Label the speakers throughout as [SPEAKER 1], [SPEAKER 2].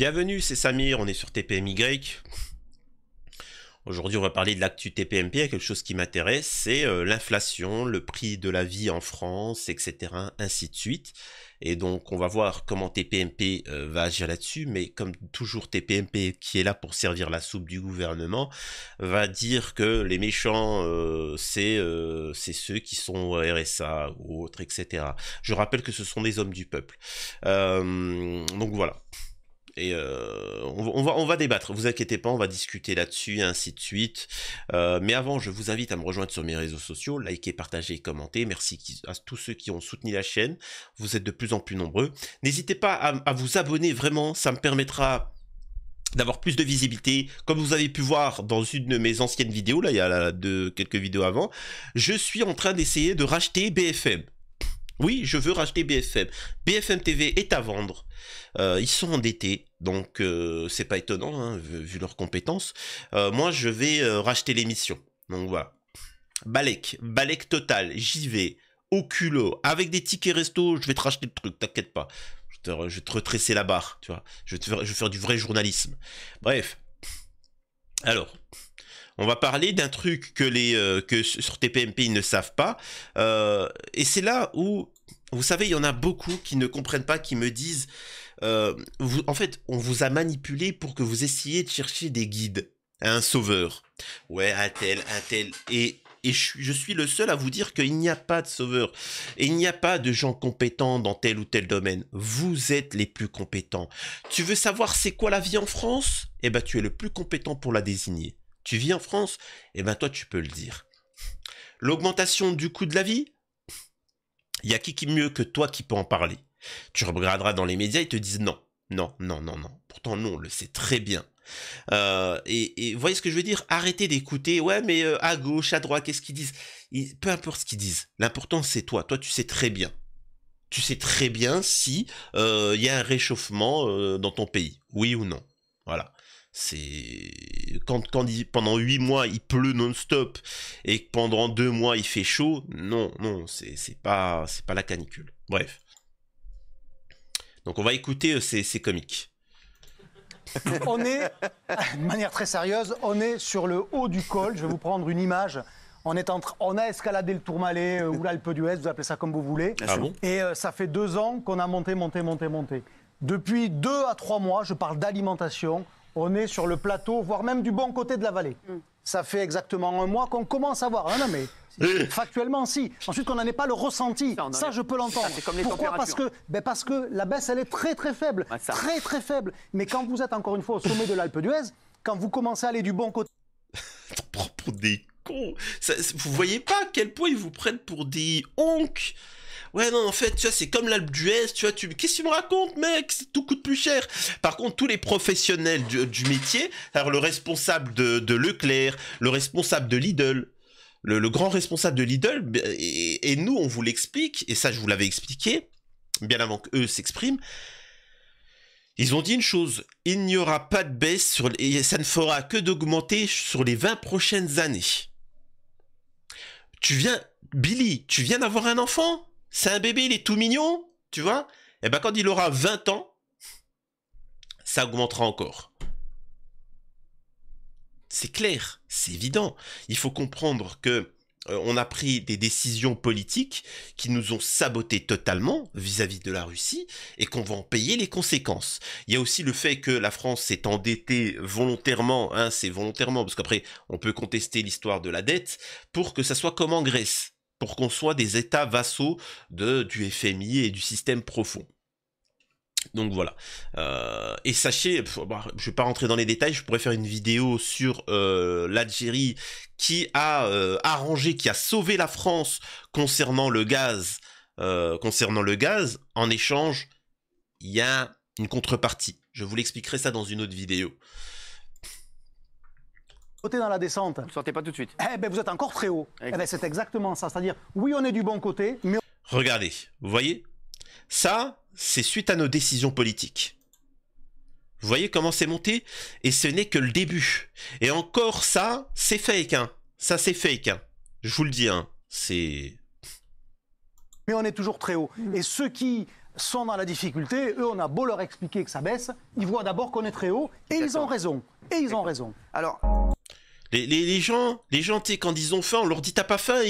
[SPEAKER 1] Bienvenue, c'est Samir, on est sur TPMY. Aujourd'hui, on va parler de l'actu TPMP, quelque chose qui m'intéresse, c'est euh, l'inflation, le prix de la vie en France, etc., ainsi de suite. Et donc, on va voir comment TPMP euh, va agir là-dessus, mais comme toujours, TPMP, qui est là pour servir la soupe du gouvernement, va dire que les méchants, euh, c'est ceux qui sont RSA ou autres, etc. Je rappelle que ce sont des hommes du peuple. donc voilà. Et euh, on, va, on va débattre, vous inquiétez pas, on va discuter là-dessus, et ainsi de suite. Euh, mais avant, je vous invite à me rejoindre sur mes réseaux sociaux, likez, et commenter Merci à tous ceux qui ont soutenu la chaîne, vous êtes de plus en plus nombreux. N'hésitez pas à, vous abonner, vraiment, ça me permettra d'avoir plus de visibilité. Comme vous avez pu voir dans une de mes anciennes vidéos, là il y a de, quelques vidéos avant, je suis en train d'essayer de racheter BFM. Oui, je veux racheter BFM. BFM TV est à vendre. Euh, ils sont endettés, donc euh, c'est pas étonnant hein, vu, leurs compétences. Euh, moi, je vais racheter l'émission. Donc voilà. Balek, Balek total, j'y vais au culot avec des tickets resto. Je vais te racheter le truc, t'inquiète pas. Je, vais te retresser la barre, tu vois. Je vais, te je vais faire du vrai journalisme. Bref. Alors. On va parler d'un truc que les euh, que sur TPMP ils ne savent pas. Euh, et c'est là où vous savez, il y en a beaucoup qui ne comprennent pas, qui me disent, euh, en fait, on vous a manipulé pour que vous essayiez de chercher des guides, un sauveur. Ouais, un tel, un tel. Et je suis le seul à vous dire qu'il n'y a pas de sauveur. Et il n'y a pas de gens compétents dans tel ou tel domaine. Vous êtes les plus compétents. Tu veux savoir c'est quoi la vie en France Eh bien, tu es le plus compétent pour la désigner tu vis en France, et eh ben toi tu peux le dire. L'augmentation du coût de la vie, il y a qui qui mieux que toi qui peut en parler Tu regarderas dans les médias, ils te disent non, non, non, non, non. Pourtant non, on le sait très bien. Euh, et, voyez ce que je veux dire Arrêtez d'écouter, ouais mais euh, à gauche, à droite, qu'est-ce qu'ils disent Peu importe ce qu'ils disent, l'important c'est toi, toi tu sais très bien tu sais très bien si euh, il y a un réchauffement dans ton pays, oui ou non. Voilà. C'est quand, pendant 8 mois il pleut non-stop et pendant 2 mois il fait chaud, non, non, c'est pas c'est pas la canicule. Bref. Donc on va écouter euh, ces, ces comiques.
[SPEAKER 2] on est, de manière très sérieuse, on est sur le haut du col. Je vais vous prendre une image. On, est entre, on a escaladé le Tourmalet euh, ou l'Alpe d'Huez, vous appelez ça comme vous voulez. Ah et euh, ça fait deux ans qu'on a monté, monté, monté, monté. Depuis deux à trois mois, je parle d'alimentation, on est sur le plateau, voire même du bon côté de la vallée. Mm. Ça fait exactement un mois qu'on commence à voir. Ah non, mais factuellement, si. Ensuite, qu'on n'en pas le ressenti. Ça, je peux l'entendre. Pourquoi parce que, ben, parce que la baisse, elle est très, très faible. très, très faible. Mais quand vous êtes, encore une fois, au sommet de l'Alpe d'Huez, quand vous commencez à aller du bon côté...
[SPEAKER 1] pour des cons. vous voyez pas à quel point ils vous prennent pour des honks ouais non en fait tu vois c'est comme l'Alpe d'Huez tu vois tu qu'est-ce que tu me racontes mec tout coûte plus cher par contre tous les professionnels du, métier alors le responsable de, Leclerc le responsable de Lidl le, grand responsable de Lidl ben, et, nous on vous l'explique et ça je vous l'avais expliqué bien avant qu'eux s'expriment ils ont dit une chose, il n'y aura pas de baisse sur et ça ne fera que d'augmenter sur les 20 prochaines années. Tu viens Billy, tu viens d'avoir un enfant c'est un bébé, il est tout mignon, tu vois Et eh ben quand il aura 20 ans, ça augmentera encore. C'est clair, c'est évident. Il faut comprendre que euh, on a pris des décisions politiques qui nous ont saboté totalement vis-à-vis -vis de la Russie et qu'on va en payer les conséquences. Il y a aussi le fait que la France s'est endettée volontairement, hein, c'est volontairement, parce qu'après on peut contester l'histoire de la dette, pour que ça soit comme en Grèce pour qu'on soit des États vassaux de, du FMI et du système profond. Donc voilà. Euh, et sachez, bah, je ne vais pas rentrer dans les détails, je pourrais faire une vidéo sur euh, l'Algérie qui a euh, arrangé, qui a sauvé la France concernant le gaz. concernant le gaz, en échange, il y a une contrepartie. Je vous l'expliquerai ça dans une autre vidéo
[SPEAKER 2] côté dans la descente. Vous ne sortez pas tout de suite. Eh ben, vous êtes encore très haut. Eh ben, c'est exactement ça. C'est-à-dire, oui, on est du bon côté, mais...
[SPEAKER 1] Regardez, vous voyez Ça, c'est suite à nos décisions politiques. Vous voyez comment c'est monté Et ce n'est que le début. Et encore ça, c'est fake. Hein. Ça, c'est fake. Hein. Je vous le dis, hein. c'est...
[SPEAKER 2] Mais on est toujours très haut. Mm. Et ceux qui sont dans la difficulté, eux, on a beau leur expliquer que ça baisse, ils voient d'abord qu'on est très haut, et ils ont raison. Et ils ont raison.
[SPEAKER 1] Alors... Les, gens, les gens, quand ils ont faim, on leur dit t'as pas faim,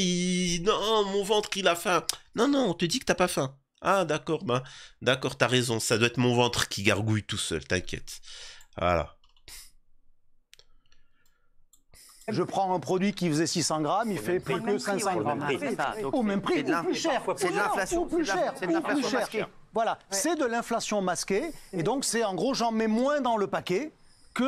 [SPEAKER 1] non, mon ventre, il a faim. Non, non, on te dit que t'as pas faim. Ah, d'accord, ben, d'accord, t'as raison, ça doit être mon ventre qui gargouille tout seul, t'inquiète. Voilà.
[SPEAKER 2] Je prends un produit qui faisait 600 grammes, il fait plus que 500 grammes. Au même prix, ou plus cher. C'est de l'inflation. plus cher, c'est de l'inflation masquée. Voilà, c'est de l'inflation masquée. Et donc, c'est en gros, j'en mets moins dans le paquet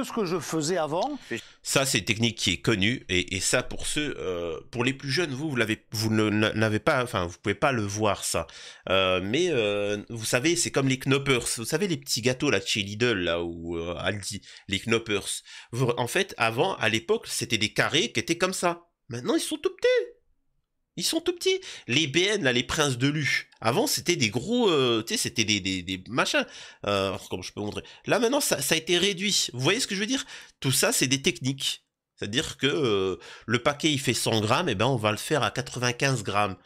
[SPEAKER 2] ce que je faisais avant.
[SPEAKER 1] Ça, c'est une technique qui est connue et, ça pour ceux, euh, pour les plus jeunes, vous, vous l'avez, vous n'avez pas, enfin, vous pouvez pas le voir ça. Euh, mais euh, vous savez, c'est comme les knoppers. Vous savez les petits gâteaux là chez Lidl là ou Aldi, les knoppers. en fait, avant, à l'époque, c'était des carrés qui étaient comme ça. Maintenant, ils sont tout petits. Ils sont tout petits. Les BN, là, les princes de l'U. Avant, c'était des gros, euh, tu sais, c'était des, des, machins. Euh, oh, comme je peux montrer. Là, maintenant, ça, a été réduit. Vous voyez ce que je veux dire Tout ça, c'est des techniques. C'est-à-dire que euh, le paquet, il fait 100 grammes, et eh ben on va le faire à 95 grammes.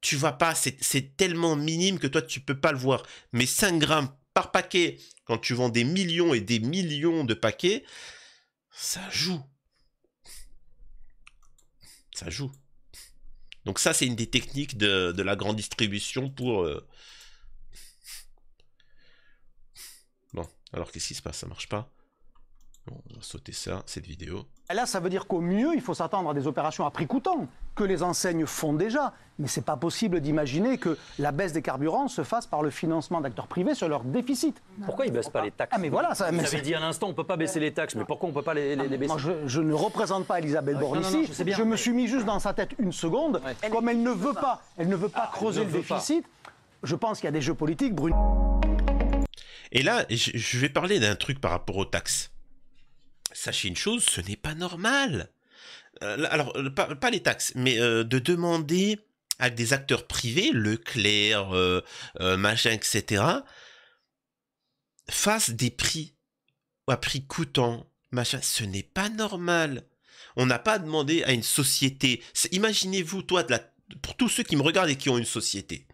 [SPEAKER 1] Tu vois pas, c'est tellement minime que toi, tu peux pas le voir. Mais 5 grammes par paquet, quand tu vends des millions et des millions de paquets, ça joue. Ça joue. Donc ça, c'est une des techniques de, la grande distribution pour... Euh, bon, alors qu'est-ce qui se passe Ça marche pas on va sauter ça, cette vidéo.
[SPEAKER 2] Là, ça veut dire qu'au mieux, il faut s'attendre à des opérations à prix coûtant, que les enseignes font déjà. Mais c'est pas possible d'imaginer que la baisse des carburants se fasse par le financement d'acteurs privés sur leur déficit. Pourquoi ils ne baissent pas les taxes Ah, mais voilà, ça, Vous avez dit à l'instant, on ne peut pas baisser les taxes, mais pourquoi on ne peut pas les, les, baisser je, ne représente pas
[SPEAKER 1] Elisabeth ah Borne ici. je, me
[SPEAKER 2] suis mis juste dans sa tête une seconde. Comme elle, ne veut pas. elle ne veut pas ah, creuser le déficit, je pense qu'il y a des jeux politiques, Bruno.
[SPEAKER 1] Et là, je vais parler d'un truc par rapport aux taxes sachez une chose, ce n'est pas normal. Euh, alors, euh, pas, les taxes, mais euh, de demander à des acteurs privés, Leclerc, machin, etc., face des prix à prix coûtant, machin. Ce n'est pas normal. On n'a pas demandé à une société. Imaginez-vous, toi, de la pour tous ceux qui me regardent et qui ont une société,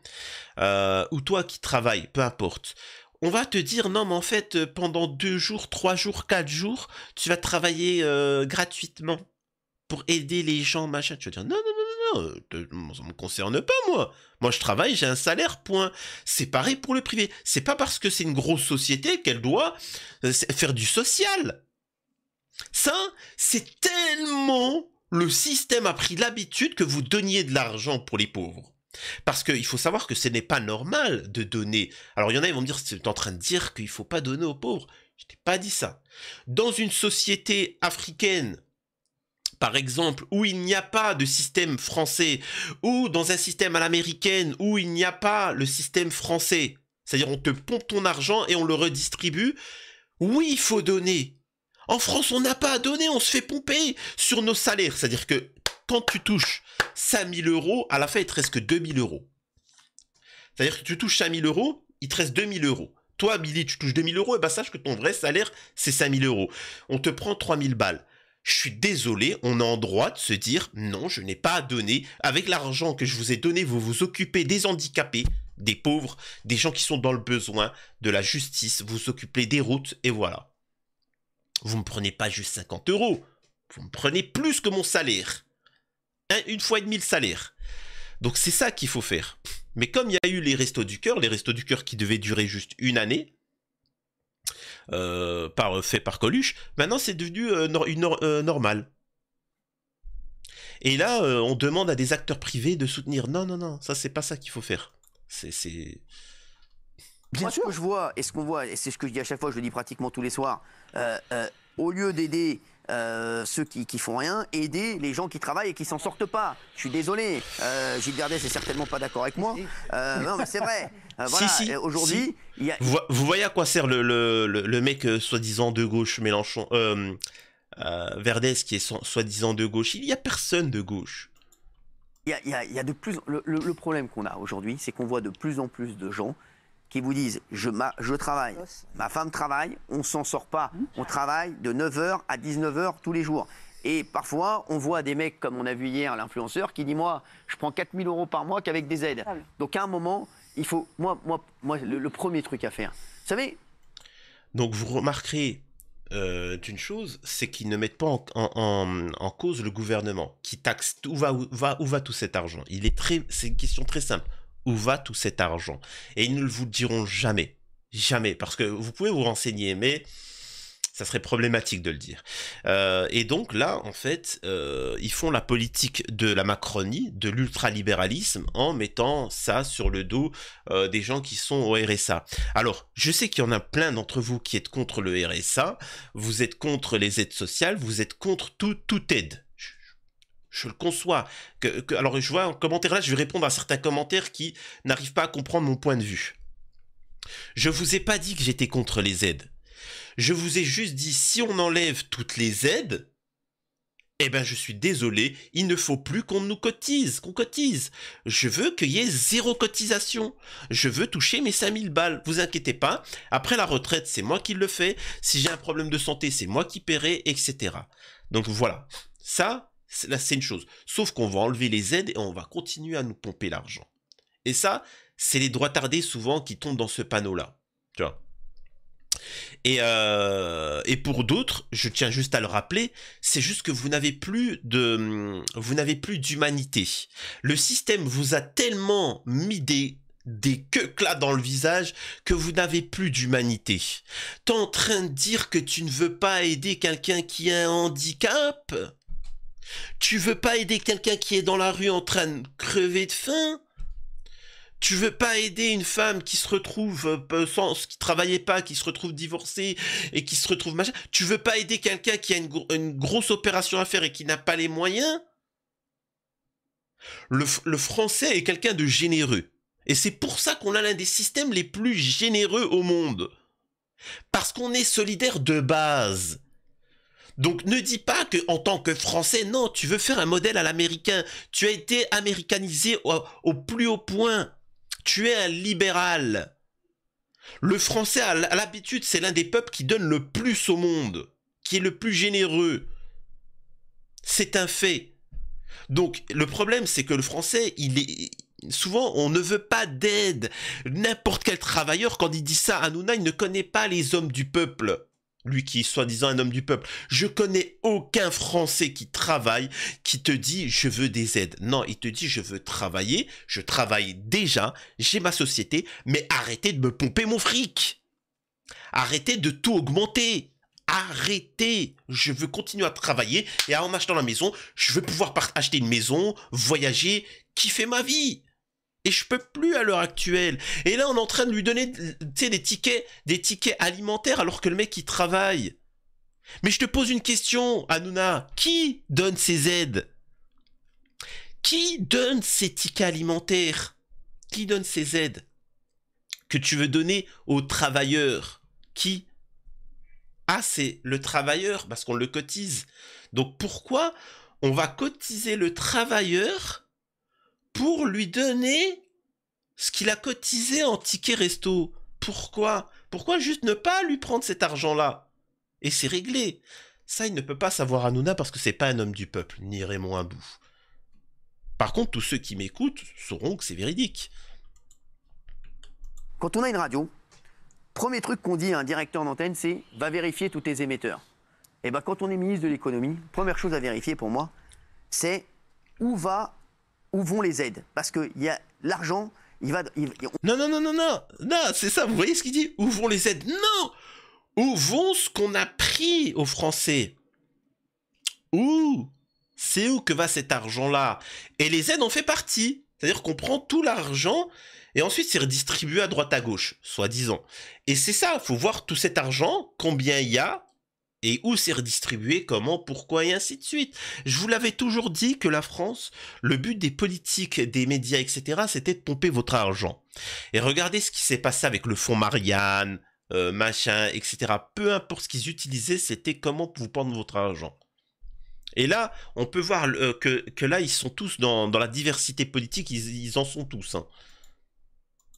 [SPEAKER 1] ou toi qui travailles, peu importe, on va te dire non mais en fait euh, pendant deux jours, trois jours, quatre jours, tu vas travailler euh, gratuitement pour aider les gens, machin. Tu vas dire non, non, non, non, non, euh, ça me concerne pas moi. Moi je travaille, j'ai un salaire, point. C'est pareil pour le privé. C'est pas parce que c'est une grosse société qu'elle doit faire du social. Ça, c'est tellement le système a pris l'habitude que vous donniez de l'argent pour les pauvres. Parce qu'il faut savoir que ce n'est pas normal de donner. Alors il y en a, ils vont me dire, c'est en train de dire qu'il ne faut pas donner aux pauvres. Je t'ai pas dit ça. Dans une société africaine, par exemple, où il n'y a pas de système français, ou dans un système à l'américaine, où il n'y a pas le système français, c'est-à-dire on te pompe ton argent et on le redistribue, oui, il faut donner. En France, on n'a pas à donner, on se fait pomper sur nos salaires. C'est-à-dire que quand tu touches 5000 euros, à la fin, il te reste que 2000 euros. C'est-à-dire que tu touches 5000 euros, il te reste 2000 euros. Toi, Billy, tu touches 2000 euros, et ben sache que ton vrai salaire, c'est 5000 euros. On te prend 3000 balles. Je suis désolé, on a en droit de se dire non, je n'ai pas à donner. Avec l'argent que je vous ai donné, vous vous occupez des handicapés, des pauvres, des gens qui sont dans le besoin, de la justice, vous vous occupez des routes, et voilà. Vous ne me prenez pas juste 50 euros, vous me prenez plus que mon salaire une fois et demi le salaire. Donc c'est ça qu'il faut faire. Mais comme il y a eu les restos du cœur, les restos du cœur qui devaient durer juste une année, euh, par, fait par Coluche, maintenant c'est devenu euh, une, euh, normal. Et là, on demande à des acteurs privés de soutenir. Non, non, non, ça c'est pas ça qu'il faut faire. C'est. Moi, ce que je vois, et ce qu'on voit, et c'est ce que je dis à chaque
[SPEAKER 3] fois, je le dis pratiquement tous les soirs, au lieu d'aider euh, ceux qui, qui font rien, aider les gens qui travaillent et qui s'en sortent pas. Je suis désolé, euh, Gilles Verdès c'est certainement pas d'accord avec moi. Euh, non, mais c'est vrai. si, aujourd'hui,
[SPEAKER 1] a... vous, voyez à quoi sert le, le, le, mec soi-disant de gauche, Mélenchon, Verdès qui est soi-disant de gauche. Il n'y a personne de gauche.
[SPEAKER 3] Il y a, de plus le problème qu'on a aujourd'hui, c'est qu'on voit de plus en plus de gens qui vous disent je, je travaille, ma femme travaille, on s'en sort pas. Hum. On travaille de 9h à 19h tous les jours. Et parfois, on voit des mecs, comme on a vu hier l'influenceur, qui dit Moi, je prends 4000 euros par mois qu'avec des aides. Donc à un moment, il faut. Moi, moi, moi le, premier truc à faire. Vous savez.
[SPEAKER 1] Donc vous remarquerez euh, une chose, c'est qu'ils ne mettent pas en, cause le gouvernement, qui taxe où va, où va, où va tout cet argent. Il est très, c'est une question très simple où va tout cet argent. Et ils ne vous le diront jamais. Jamais. Parce que vous pouvez vous renseigner, mais ça serait problématique de le dire. Euh, et donc là, en fait, euh, ils font la politique de la Macronie, de l'ultralibéralisme, en mettant ça sur le dos euh, des gens qui sont au RSA. Alors, je sais qu'il y en a plein d'entre vous qui êtes contre le RSA, vous êtes contre les aides sociales, vous êtes contre tout, toute aide je le conçois. Que, alors je vois un commentaire là, je vais répondre à certains commentaires qui n'arrivent pas à comprendre mon point de vue. Je vous ai pas dit que j'étais contre les aides. Je vous ai juste dit si on enlève toutes les aides, eh ben je suis désolé, il ne faut plus qu'on nous cotise, qu'on cotise. Je veux qu'il y ait zéro cotisation. Je veux toucher mes 5000 balles. Vous inquiétez pas, après la retraite, c'est moi qui le fais. Si j'ai un problème de santé, c'est moi qui paierai, etc. Donc voilà. Ça, Là, c'est une chose. Sauf qu'on va enlever les aides et on va continuer à nous pomper l'argent. Et ça, c'est les droits tardés souvent qui tombent dans ce panneau-là. Tu vois euh, et, pour d'autres, je tiens juste à le rappeler, c'est juste que vous n'avez plus de, vous n'avez plus d'humanité. Le système vous a tellement mis des des là dans le visage que vous n'avez plus d'humanité. T'es en train de dire que tu ne veux pas aider quelqu'un qui a un handicap tu veux pas aider quelqu'un qui est dans la rue en train de crever de faim tu veux pas aider une femme qui se retrouve euh, sans qui travaillait pas, qui se retrouve divorcée et qui se retrouve machin. Tu veux pas aider quelqu'un qui a une, grosse opération à faire et qui n'a pas les moyens. le français est quelqu'un de généreux. Et c'est pour ça qu'on a l'un des systèmes les plus généreux au monde. Parce qu'on est solidaire de base. Donc ne dis pas que en tant que Français, non, tu veux faire un modèle à l'américain. Tu as été américanisé au, plus haut point. Tu es un libéral. Le Français, à l'habitude, c'est l'un des peuples qui donne le plus au monde, qui est le plus généreux. C'est un fait. Donc le problème, c'est que le Français, il est souvent on ne veut pas d'aide. N'importe quel travailleur, quand il dit ça, à Nuna, il ne connaît pas les hommes du peuple lui qui est soi-disant un homme du peuple. Je connais aucun Français qui travaille, qui te dit je veux des aides. Non, il te dit je veux travailler, je travaille déjà, j'ai ma société, mais arrêtez de me pomper mon fric. Arrêtez de tout augmenter. Arrêtez. Je veux continuer à travailler et en achetant la maison, je veux pouvoir acheter une maison, voyager, kiffer ma vie et je peux plus à l'heure actuelle. Et là, on est en train de lui donner des tickets, des tickets alimentaires alors que le mec il travaille. Mais je te pose une question, Hanouna. Qui donne ces aides Qui donne ces tickets alimentaires Qui donne ces aides que tu veux donner aux travailleurs Qui Ah, c'est le travailleur parce qu'on le cotise. Donc pourquoi on va cotiser le travailleur pour lui donner ce qu'il a cotisé en ticket resto. Pourquoi Pourquoi juste ne pas lui prendre cet argent-là Et c'est réglé. Ça, il ne peut pas savoir Hanouna parce que c'est pas un homme du peuple, ni Raymond Abou. Par contre, tous ceux qui m'écoutent sauront que c'est véridique. Quand on a une radio, premier truc qu'on dit à un directeur
[SPEAKER 3] d'antenne, c'est va vérifier tous tes émetteurs. Et eh bien, quand on est ministre de l'économie, première chose à vérifier pour moi, c'est où va où vont les aides Parce qu'il y a l'argent,
[SPEAKER 1] il va. Non, non, non, non, non, non, c'est ça, vous voyez ce qu'il dit Où vont les aides Non Où vont ce qu'on a pris aux Français Où C'est où que va cet argent-là Et les aides en fait partie. C'est-à-dire qu'on prend tout l'argent et ensuite c'est redistribué à droite à gauche, soi-disant. Et c'est ça, il faut voir tout cet argent, combien il y a, et où c'est redistribué, comment, pourquoi et ainsi de suite. Je vous l'avais toujours dit que la France, le but des politiques, des médias, etc., c'était de pomper votre argent. Et regardez ce qui s'est passé avec le fonds Marianne, euh, machin, etc. Peu importe ce qu'ils utilisaient, c'était comment vous prendre votre argent. Et là, on peut voir euh, que, là, ils sont tous dans, la diversité politique, ils, en sont tous. Hein.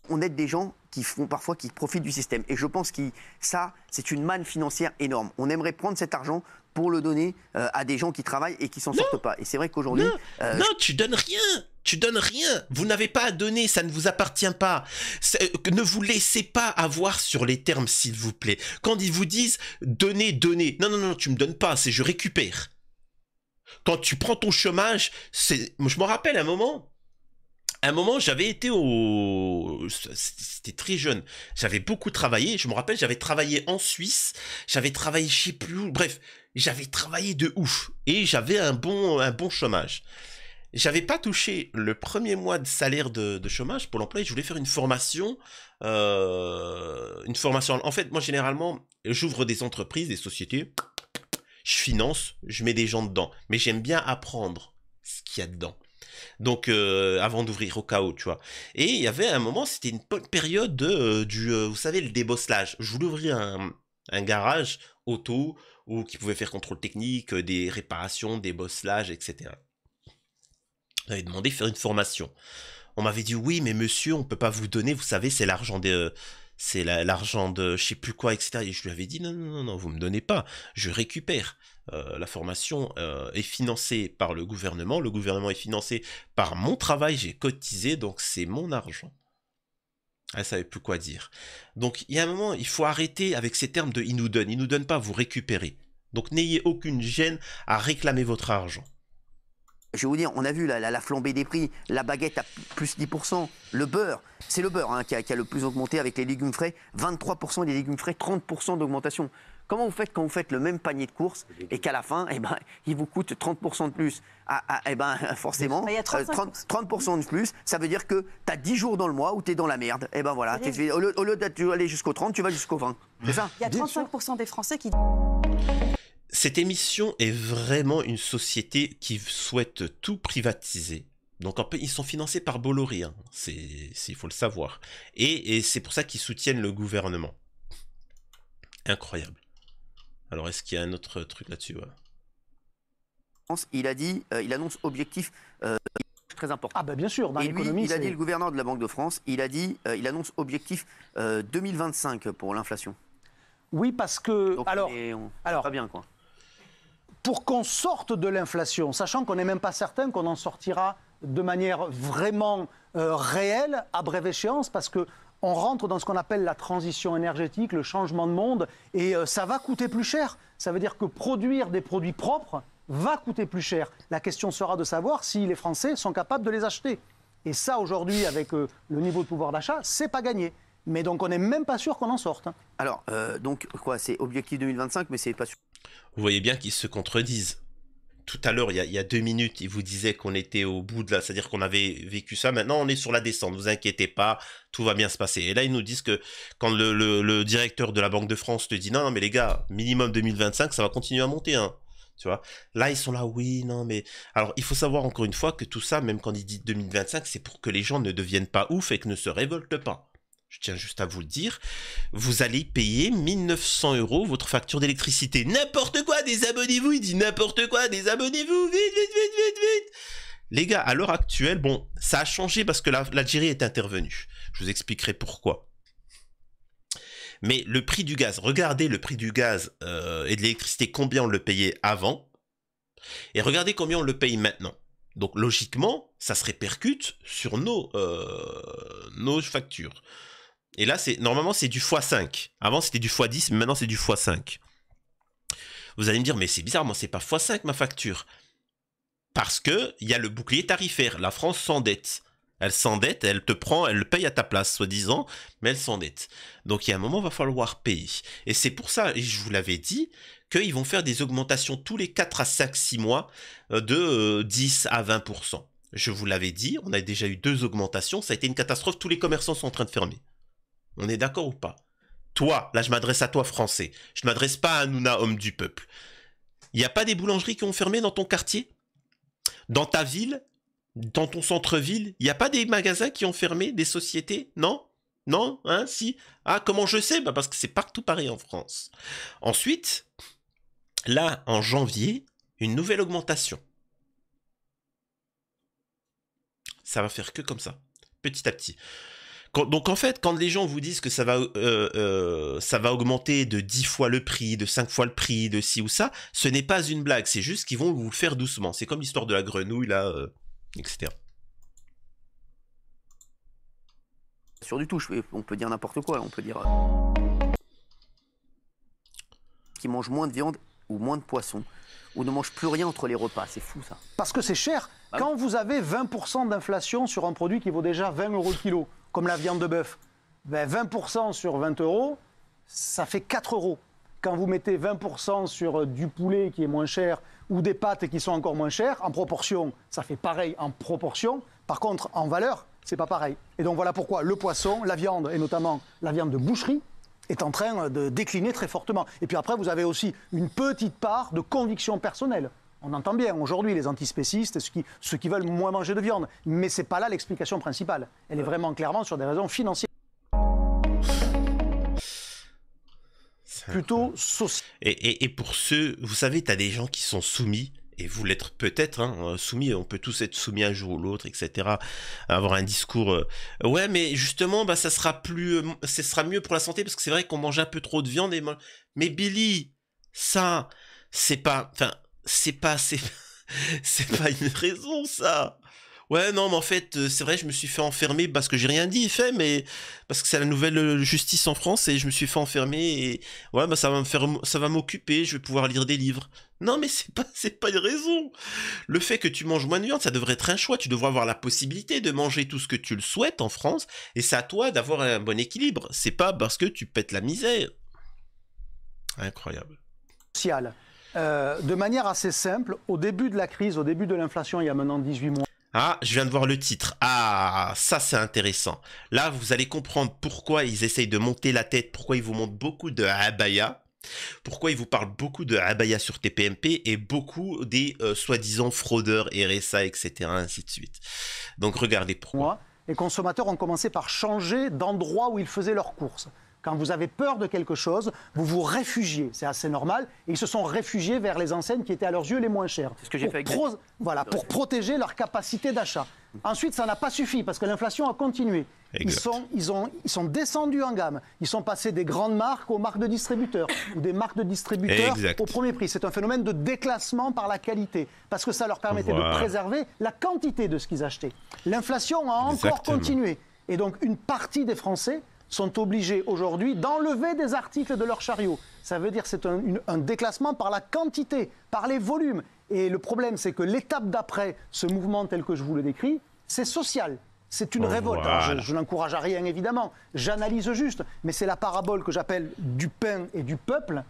[SPEAKER 1] On aide des gens qui font parfois qui profitent du système. Et je pense que ça,
[SPEAKER 3] c'est une manne financière énorme. On aimerait prendre cet argent pour le donner euh, à des gens qui travaillent et qui s'en
[SPEAKER 1] sortent pas. Et c'est vrai qu'aujourd'hui... Non, euh, non, tu donnes rien tu donnes rien. Vous n'avez pas à donner, ça ne vous appartient pas. Euh, ne vous laissez pas avoir sur les termes, s'il vous plaît. Quand ils vous disent donnez, donnez. Non, non, non, tu me donnes pas, c'est je récupère. Quand tu prends ton chômage, c'est. Je me rappelle un moment, un moment, j'avais été au... C'était très jeune. J'avais beaucoup travaillé. Je me rappelle, j'avais travaillé en Suisse. J'avais travaillé je sais plus où. Bref, j'avais travaillé de ouf. Et j'avais un bon, un bon chômage. J'avais pas touché le premier mois de salaire de, chômage pour l'emploi. Je voulais faire une formation. Euh, une formation. En fait, moi, généralement, j'ouvre des entreprises, des sociétés. Je finance, je mets des gens dedans. Mais j'aime bien apprendre ce qu'il y a dedans. Donc, euh, avant d'ouvrir au chaos, tu vois. Et il y avait un moment, c'était une bonne période de, euh, du, euh, vous savez, le débosselage. Je voulais ouvrir un, garage auto ou qui pouvait faire contrôle technique, des réparations, des bosselages, etc. J'avais demandé faire une formation. On m'avait dit oui, mais monsieur, on ne peut pas vous donner, vous savez, c'est l'argent des, c'est l'argent de je sais plus quoi, etc. Et je lui avais dit non, non, non, non vous me donnez pas, je récupère. Euh, la formation euh, est financée par le gouvernement, le gouvernement est financé par mon travail, j'ai cotisé, donc c'est mon argent. Elle savait plus quoi dire. Donc il y a un moment, il faut arrêter avec ces termes de il nous donne, il nous donne pas, vous récupérez. Donc n'ayez aucune gêne à réclamer votre argent
[SPEAKER 3] je vais vous dire, on a vu la, flambée des prix, la baguette à plus 10%, le beurre, c'est le beurre hein, qui, a, le plus augmenté avec les légumes frais, 23% des légumes frais, 30% d'augmentation. Comment vous faites quand vous faites le même panier de course et qu'à la fin, eh ben, il vous coûte 30% de plus eh ben, forcément, 30, euh, de plus, ça veut dire que tu as 10 jours dans le mois où tu es dans la merde. Eh ben voilà, au lieu, d'aller jusqu'au 30, tu vas jusqu'au 20. Il y a 35% des Français qui...
[SPEAKER 1] Cette émission est vraiment une société qui souhaite tout privatiser. Donc ils sont financés par Bolloré, hein. c'est il faut le savoir. Et, c'est pour ça qu'ils soutiennent le gouvernement. Incroyable. Alors est-ce qu'il y a un autre truc là-dessus
[SPEAKER 3] Il a dit, euh, il annonce objectif. Euh, très important. Ah ben, bien sûr, dans l'économie, il a dit le gouverneur de la Banque de France, il a dit, euh, il annonce objectif 2025 pour l'inflation.
[SPEAKER 2] Oui, parce que alors, alors bien quoi pour qu'on sorte de l'inflation, sachant qu'on n'est même pas certain qu'on en sortira de manière vraiment euh, réelle à brève échéance, parce qu'on rentre dans ce qu'on appelle la transition énergétique, le changement de monde, et euh, ça va coûter plus cher. Ça veut dire que produire des produits propres va coûter plus cher. La question sera de savoir si les Français sont capables de les acheter. Et ça, aujourd'hui, avec euh, le niveau de pouvoir d'achat, c'est pas gagné. Mais donc on n'est même pas sûr qu'on en sorte. Hein.
[SPEAKER 1] Alors, euh, donc quoi, c'est objectif 2025, mais c'est pas sûr. Vous voyez bien qu'ils se contredisent. Tout à l'heure, il, y, a deux minutes, ils vous disaient qu'on était au bout de là, c'est-à-dire qu'on avait vécu ça. Maintenant, on est sur la descente. Vous inquiétez pas, tout va bien se passer. Et là, ils nous disent que quand le, directeur de la Banque de France te dit non, mais les gars, minimum 2025, ça va continuer à monter. Hein. Tu vois là ils sont là oui non mais alors il faut savoir encore une fois que tout ça même quand ils disent 2025 c'est pour que les gens ne deviennent pas ouf et que ne se révoltent pas je tiens juste à vous le dire, vous allez payer 1900 euros votre facture d'électricité. N'importe quoi, désabonnez-vous, il dit n'importe quoi, désabonnez-vous, vite, vite, vite, vite, vite. Les gars, à l'heure actuelle, bon, ça a changé parce que l'Algérie est intervenue. Je vous expliquerai pourquoi. Mais le prix du gaz, regardez le prix du gaz euh, et de l'électricité, combien on le payait avant, et regardez combien on le paye maintenant. Donc logiquement, ça se répercute sur nos, euh, nos factures. Et là, c'est normalement, c'est du x5. Avant, c'était du x10, mais maintenant, c'est du x5. Vous allez me dire, mais c'est bizarre, moi, c'est pas x5 ma facture. Parce que il y a le bouclier tarifaire. La France s'endette. Elle s'endette, elle te prend, elle le paye à ta place, soi-disant, mais elle s'endette. Donc il y a un moment, il va falloir payer. Et c'est pour ça, et je vous l'avais dit, qu'ils vont faire des augmentations tous les 4 à 5, 6 mois euh, de 10 euh, à 20%. Je vous l'avais dit, on a déjà eu deux augmentations, ça a été une catastrophe, tous les commerçants sont en train de fermer. On est d'accord ou pas Toi, là je m'adresse à toi français, je ne m'adresse pas à Nouna, homme du peuple. Il n'y a pas des boulangeries qui ont fermé dans ton quartier Dans ta ville Dans ton centre-ville Il n'y a pas des magasins qui ont fermé Des sociétés Non Non Hein Si Ah, comment je sais bah, Parce que c'est partout pareil en France. Ensuite, là, en janvier, une nouvelle augmentation. Ça va faire que comme ça, petit à petit donc en fait, quand les gens vous disent que ça va, euh, euh, ça va augmenter de 10 fois le prix, de 5 fois le prix, de ci ou ça, ce n'est pas une blague, c'est juste qu'ils vont vous le faire doucement. C'est comme l'histoire de la grenouille, là, euh, etc. Sur du tout, on peut dire n'importe quoi, on peut dire...
[SPEAKER 3] Qui mangent moins de viande ou moins de poisson, ou ne mange plus rien entre les repas, c'est fou ça.
[SPEAKER 2] Parce que c'est cher, bah quand vous avez 20% d'inflation sur un produit qui vaut déjà 20 euros le kilo comme la viande de bœuf, 20% ben, sur 20 euros, ça fait 4 euros. Quand vous mettez 20% sur euh, du poulet qui est moins cher ou des pâtes qui sont encore moins chères, en proportion, ça fait pareil en proportion. Par contre, en valeur, c'est pas pareil. Et donc voilà pourquoi le poisson, la viande, et notamment la viande de boucherie, est en train euh, de décliner très fortement. Et puis après, vous avez aussi une petite part de conviction personnelle. On entend bien aujourd'hui les antispécistes, ceux qui, ceux qui veulent moins manger de viande. Mais ce n'est pas là l'explication principale. Elle est vraiment clairement sur des raisons financières.
[SPEAKER 1] Plutôt sociales. Et, pour ceux, vous savez, tu as des gens qui sont soumis, et vous l'êtes peut-être, hein, euh, soumis, on peut tous être soumis un jour ou l'autre, etc. Avoir un discours, euh, ouais, mais justement, bah, ça sera plus, euh, sera mieux pour la santé, parce que c'est vrai qu'on mange un peu trop de viande, mais Billy, ça, c'est pas, c'est pas c'est pas une raison ça. Ouais non mais en fait euh, c'est vrai je me suis fait enfermer parce que j'ai rien dit fait mais parce que c'est la nouvelle euh, justice en France et je me suis fait enfermer et ouais bah ça va me faire ça va m'occuper je vais pouvoir lire des livres. Non mais c'est pas c'est pas une raison. Le fait que tu manges moins de viande ça devrait être un choix tu devrais avoir la possibilité de manger tout ce que tu le souhaites en France et c'est à toi d'avoir un bon équilibre c'est pas parce que tu pètes la misère. Incroyable.
[SPEAKER 2] Sial. Euh, de manière assez simple, au début de la crise, au début
[SPEAKER 1] de l'inflation, il y a maintenant 18 mois. Ah, je viens de voir le titre. Ah, ça c'est intéressant. Là, vous allez comprendre pourquoi ils essayent de monter la tête, pourquoi ils vous montrent beaucoup de abaya, pourquoi ils vous parlent beaucoup de abaya sur TPMP et beaucoup des euh, soi-disant fraudeurs RSA, etc., ainsi de suite. Donc regardez pourquoi. Les consommateurs ont commencé
[SPEAKER 2] par changer d'endroit où ils faisaient leurs courses. Quand vous avez peur de quelque chose, vous vous réfugiez. C'est assez normal. Et ils se sont réfugiés vers les enseignes qui étaient à leurs yeux les moins chères. C'est ce que j'ai fait avec Voilà, pour protéger leur capacité d'achat. Ensuite, ça n'a pas suffi parce que l'inflation a continué. Ils sont, ils, ont, ils sont, descendus en gamme. Ils sont passés des grandes marques aux marques de distributeurs ou des marques de distributeurs au premier prix. C'est un phénomène de déclassement par la qualité parce que ça leur permettait de préserver la quantité de ce qu'ils achetaient. L'inflation a encore continué. Et donc, une partie des Français sont obligés aujourd'hui d'enlever des articles de leur chariot. Ça veut dire que c'est un, déclassement par la quantité, par les volumes. Et le problème, c'est que l'étape d'après ce mouvement tel que je vous le décris, c'est social. C'est une révolte. je n'encourage à rien, évidemment. J'analyse juste. Mais c'est la parabole que j'appelle du pain et du peuple.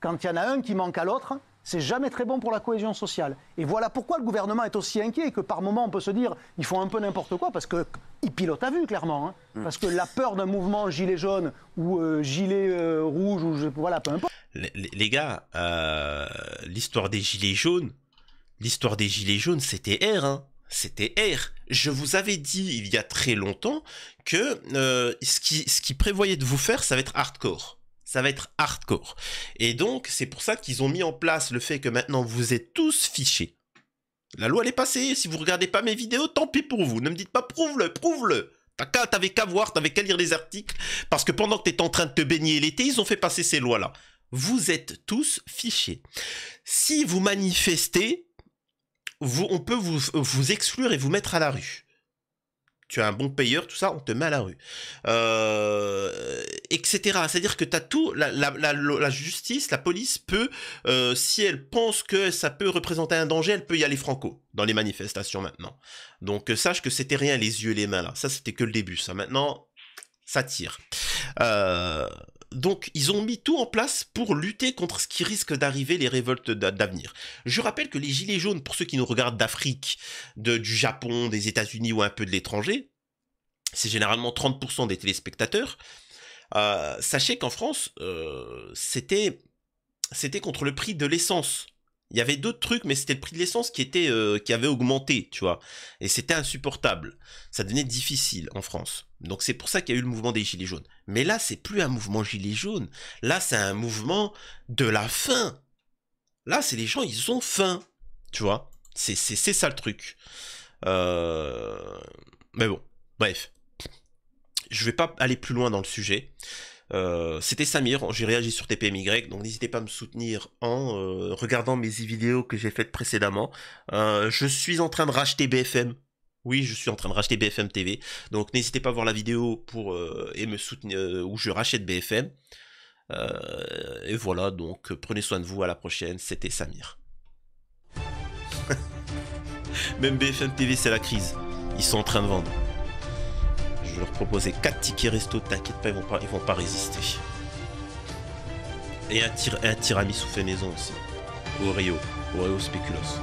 [SPEAKER 2] Quand il y en a un qui manque à l'autre, c'est jamais très bon pour la cohésion sociale. Et voilà pourquoi le gouvernement est aussi inquiet que par moment on peut se dire ils font un peu n'importe quoi parce qu'ils pilotent à vue clairement. Hein. Mm. Parce que la peur d'un mouvement gilet jaune ou euh, gilet euh, rouge ou voilà peu importe.
[SPEAKER 1] Les, gars, euh, l'histoire des gilets jaunes, l'histoire des gilets jaunes, c'était R. Hein. C'était R. Je vous avais dit il y a très longtemps que ce qui, ce qui prévoyait de vous faire, ça va être hardcore ça va être hardcore. Et donc, c'est pour ça qu'ils ont mis en place le fait que maintenant vous êtes tous fichés. La loi, elle est passée. Si vous regardez pas mes vidéos, tant pis pour vous. Ne me dites pas prouve-le, prouve-le. T'avais qu'à voir, t'avais qu'à lire les articles. Parce que pendant que es en train de te baigner l'été, ils ont fait passer ces lois-là. Vous êtes tous fichés. Si vous manifestez, on peut vous, vous exclure et vous mettre à la rue tu as un bon payeur, tout ça, on te met à la rue. Euh, etc. C'est-à-dire que tu as tout, la, justice, la police peut, euh, si elle pense que ça peut représenter un danger, elle peut y aller franco dans les manifestations maintenant. Donc euh, sache que c'était rien les yeux et les mains là. Ça, c'était que le début, ça. Maintenant, ça tire donc ils ont mis tout en place pour lutter contre ce qui risque d'arriver, les révoltes d'avenir. Je rappelle que les Gilets jaunes, pour ceux qui nous regardent d'Afrique, du Japon, des États-Unis ou un peu de l'étranger, c'est généralement 30% des téléspectateurs. Euh, sachez qu'en France, euh, c'était contre le prix de l'essence. Il y avait d'autres trucs, mais c'était le prix de l'essence qui était euh, qui avait augmenté, tu vois. Et c'était insupportable. Ça devenait difficile en France. Donc c'est pour ça qu'il y a eu le mouvement des gilets jaunes. Mais là, c'est plus un mouvement gilets jaunes. Là, c'est un mouvement de la faim. Là, c'est les gens, ils ont faim, tu vois. C'est ça le truc. Euh, mais bon, bref. Je vais pas aller plus loin dans le sujet. Euh, c'était Samir, j'ai réagi sur TPMY, donc n'hésitez pas à me soutenir en euh, regardant mes vidéos que j'ai faites précédemment. Euh, je suis en train de racheter BFM. Oui, je suis en train de racheter BFM TV. Donc n'hésitez pas à voir la vidéo pour et me soutenir où je rachète BFM. et voilà, donc prenez soin de vous, à la prochaine. C'était Samir. Même BFM TV, c'est la crise. Ils sont en train de vendre. Je leur proposer 4 tickets resto, t'inquiète pas, ils vont pas, vont pas résister. Et un, tir, un tiramisu fait maison aussi. Oreo, Oreo speculos.